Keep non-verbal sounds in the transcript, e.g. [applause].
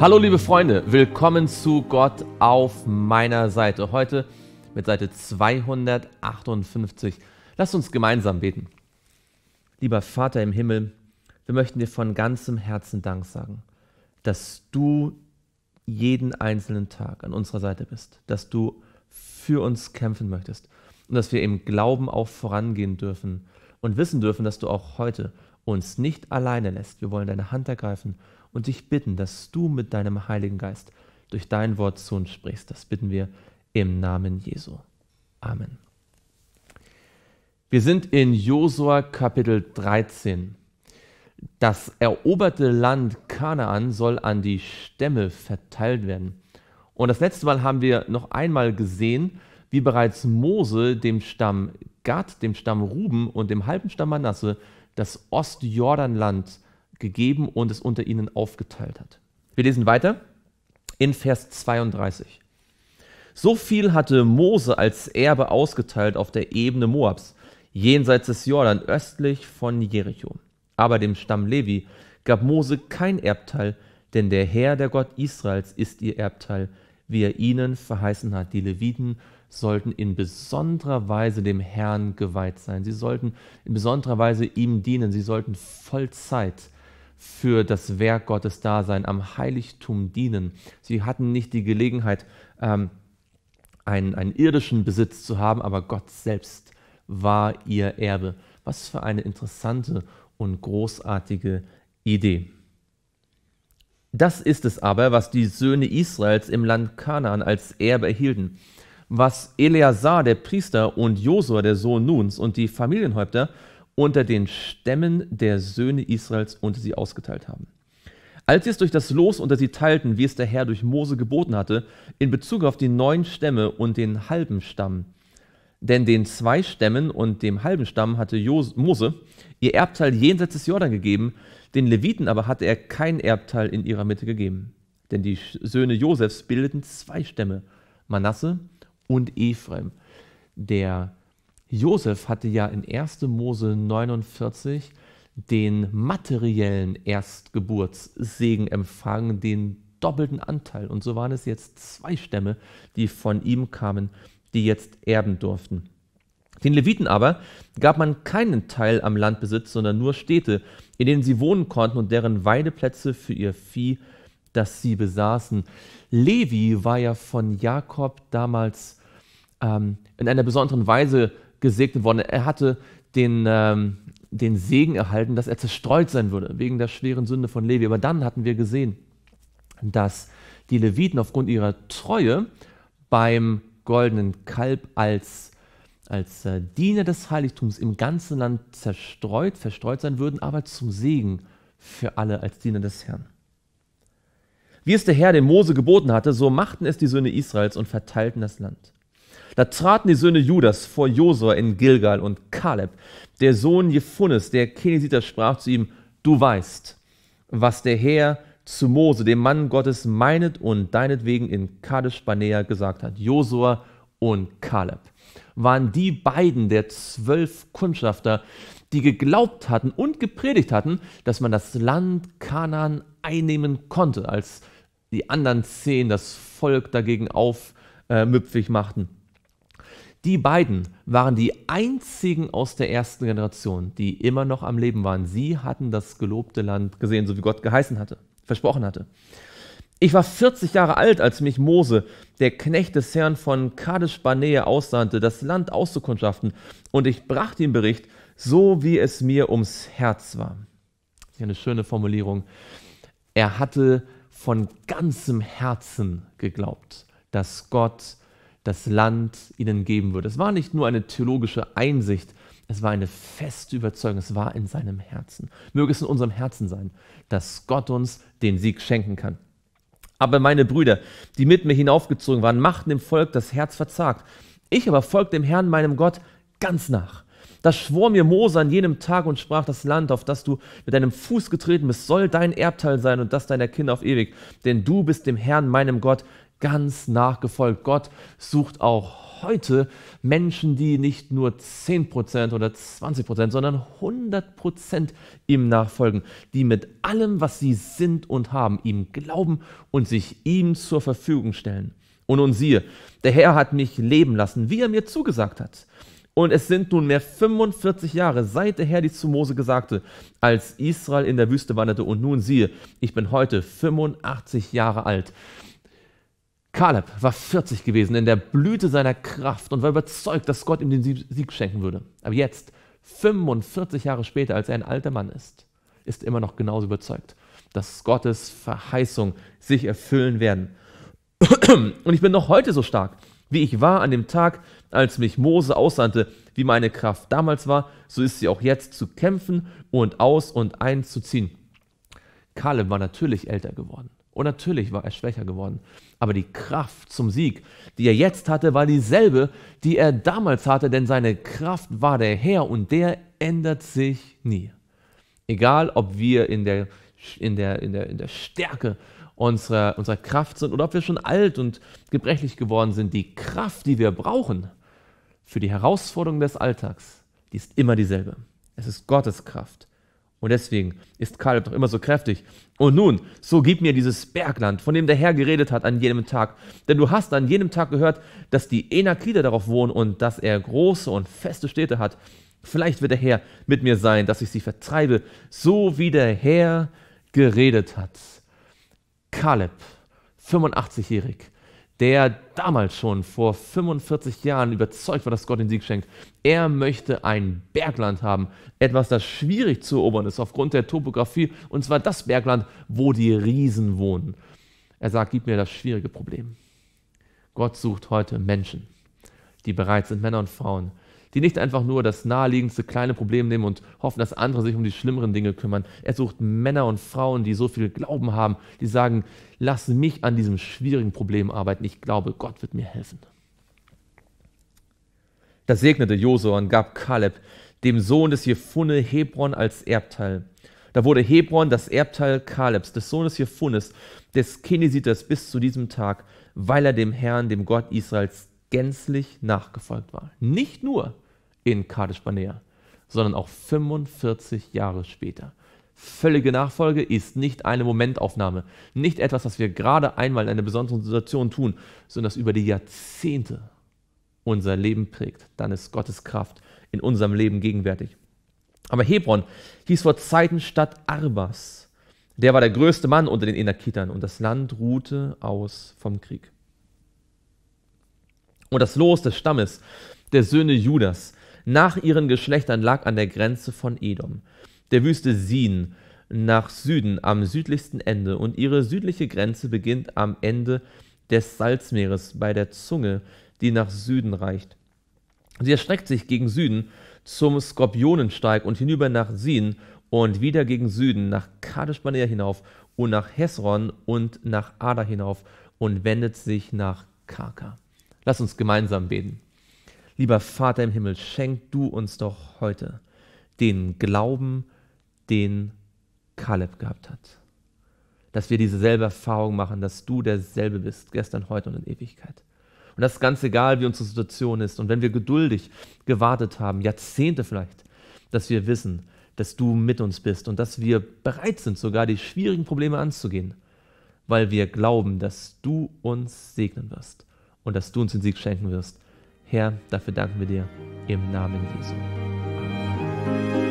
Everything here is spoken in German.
Hallo liebe Freunde, willkommen zu Gott auf meiner Seite. Heute mit Seite 258. Lasst uns gemeinsam beten. Lieber Vater im Himmel, wir möchten dir von ganzem Herzen Dank sagen, dass du jeden einzelnen Tag an unserer Seite bist, dass du für uns kämpfen möchtest und dass wir im Glauben auch vorangehen dürfen und wissen dürfen, dass du auch heute uns nicht alleine lässt. Wir wollen deine Hand ergreifen und dich bitten, dass du mit deinem Heiligen Geist durch dein Wort zu uns sprichst. Das bitten wir im Namen Jesu. Amen. Wir sind in Josua Kapitel 13. Das eroberte Land Kanaan soll an die Stämme verteilt werden. Und das letzte Mal haben wir noch einmal gesehen, wie bereits Mose dem Stamm Gad, dem Stamm Ruben und dem halben Stamm Manasse das Ostjordanland gegeben und es unter ihnen aufgeteilt hat. Wir lesen weiter in Vers 32. So viel hatte Mose als Erbe ausgeteilt auf der Ebene Moabs, jenseits des Jordan, östlich von Jericho. Aber dem Stamm Levi gab Mose kein Erbteil, denn der Herr, der Gott Israels, ist ihr Erbteil, wie er ihnen verheißen hat. Die Leviten sollten in besonderer Weise dem Herrn geweiht sein. Sie sollten in besonderer Weise ihm dienen. Sie sollten Vollzeit für das Werk Gottes da sein, am Heiligtum dienen. Sie hatten nicht die Gelegenheit, ähm, einen, einen irdischen Besitz zu haben, aber Gott selbst war ihr Erbe. Was für eine interessante und großartige Idee. Das ist es aber, was die Söhne Israels im Land Kanaan als Erbe erhielten. Was Eleazar, der Priester, und Josua, der Sohn Nuns, und die Familienhäupter unter den Stämmen der Söhne Israels unter sie ausgeteilt haben. Als sie es durch das Los unter sie teilten, wie es der Herr durch Mose geboten hatte, in Bezug auf die neun Stämme und den halben Stamm, denn den zwei Stämmen und dem halben Stamm hatte Mose ihr Erbteil jenseits des Jordan gegeben, den Leviten aber hatte er kein Erbteil in ihrer Mitte gegeben. Denn die Söhne Josefs bildeten zwei Stämme, Manasse und Ephraim. Der Josef hatte ja in 1. Mose 49 den materiellen Erstgeburtssegen empfangen, den doppelten Anteil. Und so waren es jetzt zwei Stämme, die von ihm kamen, die jetzt erben durften. Den Leviten aber gab man keinen Teil am Landbesitz, sondern nur Städte, in denen sie wohnen konnten und deren Weideplätze für ihr Vieh, das sie besaßen. Levi war ja von Jakob damals ähm, in einer besonderen Weise gesegnet worden. Er hatte den, ähm, den Segen erhalten, dass er zerstreut sein würde wegen der schweren Sünde von Levi. Aber dann hatten wir gesehen, dass die Leviten aufgrund ihrer Treue beim goldenen Kalb als, als äh, Diener des Heiligtums im ganzen Land zerstreut, verstreut sein würden, aber zum Segen für alle als Diener des Herrn. Wie es der Herr dem Mose geboten hatte, so machten es die Söhne Israels und verteilten das Land. Da traten die Söhne Judas vor Josua in Gilgal und Kaleb, der Sohn Jephunnes, der Kenesiter, sprach zu ihm, du weißt, was der Herr zu Mose, dem Mann Gottes, meinet und deinetwegen in Kadesh Barnea gesagt hat. Josua und Kaleb waren die beiden der zwölf Kundschafter, die geglaubt hatten und gepredigt hatten, dass man das Land Kanaan einnehmen konnte, als die anderen zehn das Volk dagegen aufmüpfig machten. Die beiden waren die einzigen aus der ersten Generation, die immer noch am Leben waren. Sie hatten das gelobte Land gesehen, so wie Gott geheißen hatte, versprochen hatte. Ich war 40 Jahre alt, als mich Mose, der Knecht des Herrn von Kadesh Barnea, aussandte, das Land auszukundschaften, und ich brachte ihm Bericht, so wie es mir ums Herz war. eine schöne Formulierung. Er hatte von ganzem Herzen geglaubt, dass Gott das Land ihnen geben würde. Es war nicht nur eine theologische Einsicht, es war eine feste Überzeugung, es war in seinem Herzen. Möge es in unserem Herzen sein, dass Gott uns den Sieg schenken kann. Aber meine Brüder, die mit mir hinaufgezogen waren, machten dem Volk das Herz verzagt. Ich aber folgte dem Herrn, meinem Gott, ganz nach. Da schwor mir Mose an jenem Tag und sprach, das Land, auf das du mit deinem Fuß getreten bist, soll dein Erbteil sein und das deiner Kinder auf ewig. Denn du bist dem Herrn, meinem Gott, ganz nachgefolgt. Gott sucht auch heute Menschen, die nicht nur 10% oder 20%, sondern 100% ihm nachfolgen, die mit allem, was sie sind und haben, ihm glauben und sich ihm zur Verfügung stellen. Und nun siehe, der Herr hat mich leben lassen, wie er mir zugesagt hat. Und es sind nunmehr 45 Jahre, seit der Herr dies zu Mose gesagte, als Israel in der Wüste wanderte. Und nun siehe, ich bin heute 85 Jahre alt. Kaleb war 40 gewesen, in der Blüte seiner Kraft und war überzeugt, dass Gott ihm den Sieg schenken würde. Aber jetzt, 45 Jahre später, als er ein alter Mann ist, ist er immer noch genauso überzeugt, dass Gottes Verheißung sich erfüllen werden. [clears throat] Und ich bin noch heute so stark, wie ich war an dem Tag, als mich Mose aussandte, wie meine Kraft damals war, so ist sie auch jetzt zu kämpfen und aus und einzuziehen. Kaleb war natürlich älter geworden. Und natürlich war er schwächer geworden. Aber die Kraft zum Sieg, die er jetzt hatte, war dieselbe, die er damals hatte, denn seine Kraft war der Herr und der ändert sich nie. Egal, ob wir in der, in der, in der, in der Stärke unserer, unserer Kraft sind oder ob wir schon alt und gebrechlich geworden sind, die Kraft, die wir brauchen für die Herausforderungen des Alltags, die ist immer dieselbe. Es ist Gottes Kraft. Und deswegen ist Kaleb doch immer so kräftig. Und nun, so gib mir dieses Bergland, von dem der Herr geredet hat an jenem Tag. Denn du hast an jenem Tag gehört, dass die Enakliter darauf wohnen und dass er große und feste Städte hat. Vielleicht wird der Herr mit mir sein, dass ich sie vertreibe, so wie der Herr geredet hat. Kaleb, 85-jährig, der damals schon vor 45 Jahren überzeugt war, dass Gott den Sieg schenkt. Er möchte ein Bergland haben, etwas, das schwierig zu erobern ist aufgrund der Topografie, und zwar das Bergland, wo die Riesen wohnen. Er sagt, gib mir das schwierige Problem. Gott sucht heute Menschen, die bereit sind, Männer und Frauen, die nicht einfach nur das naheliegendste kleine Problem nehmen und hoffen, dass andere sich um die schlimmeren Dinge kümmern. Er sucht Männer und Frauen, die so viel Glauben haben, die sagen, lass mich an diesem schwierigen Problem arbeiten. Ich glaube, Gott wird mir helfen. Das segnete Josua und gab Kaleb, dem Sohn des Jefunne, Hebron als Erbteil. Da wurde Hebron das Erbteil Kalebs, des Sohnes Jefunnes, des Kenesiters bis zu diesem Tag, weil er dem Herrn, dem Gott Israels, gänzlich nachgefolgt war. Nicht nur in Kadesh Barnea, sondern auch 45 Jahre später. Völlige Nachfolge ist nicht eine Momentaufnahme, nicht etwas, was wir gerade einmal in einer besonderen Situation tun, sondern das über die Jahrzehnte unser Leben prägt. Dann ist Gottes Kraft in unserem Leben gegenwärtig. Aber Hebron hieß vor Zeiten Stadt Arbas. Der war der größte Mann unter den Enakitern und das Land ruhte aus vom Krieg. Und das Los des Stammes der Söhne Judas nach ihren Geschlechtern lag an der Grenze von Edom, der Wüste Sin, nach Süden am südlichsten Ende und ihre südliche Grenze beginnt am Ende des Salzmeeres bei der Zunge, die nach Süden reicht. Sie erstreckt sich gegen Süden zum Skorpionensteig und hinüber nach Sin und wieder gegen Süden nach kadesh hinauf und nach Hesron und nach Ada hinauf und wendet sich nach Karka. Lass uns gemeinsam beten. Lieber Vater im Himmel, schenk du uns doch heute den Glauben, den Kaleb gehabt hat. Dass wir dieselbe Erfahrung machen, dass du derselbe bist, gestern, heute und in Ewigkeit. Und das ist ganz egal, wie unsere Situation ist. Und wenn wir geduldig gewartet haben, Jahrzehnte vielleicht, dass wir wissen, dass du mit uns bist und dass wir bereit sind, sogar die schwierigen Probleme anzugehen, weil wir glauben, dass du uns segnen wirst und dass du uns den Sieg schenken wirst. Herr, dafür danken wir dir im Namen Jesu.